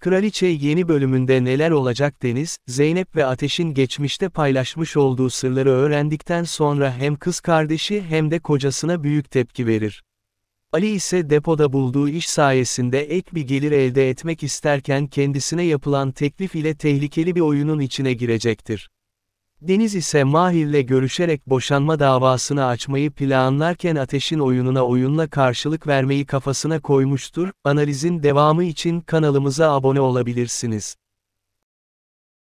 Kraliçe yeni bölümünde neler olacak Deniz, Zeynep ve Ateş'in geçmişte paylaşmış olduğu sırları öğrendikten sonra hem kız kardeşi hem de kocasına büyük tepki verir. Ali ise depoda bulduğu iş sayesinde ek bir gelir elde etmek isterken kendisine yapılan teklif ile tehlikeli bir oyunun içine girecektir. Deniz ise Mahir'le görüşerek boşanma davasını açmayı planlarken Ateş'in oyununa oyunla karşılık vermeyi kafasına koymuştur. Analizin devamı için kanalımıza abone olabilirsiniz.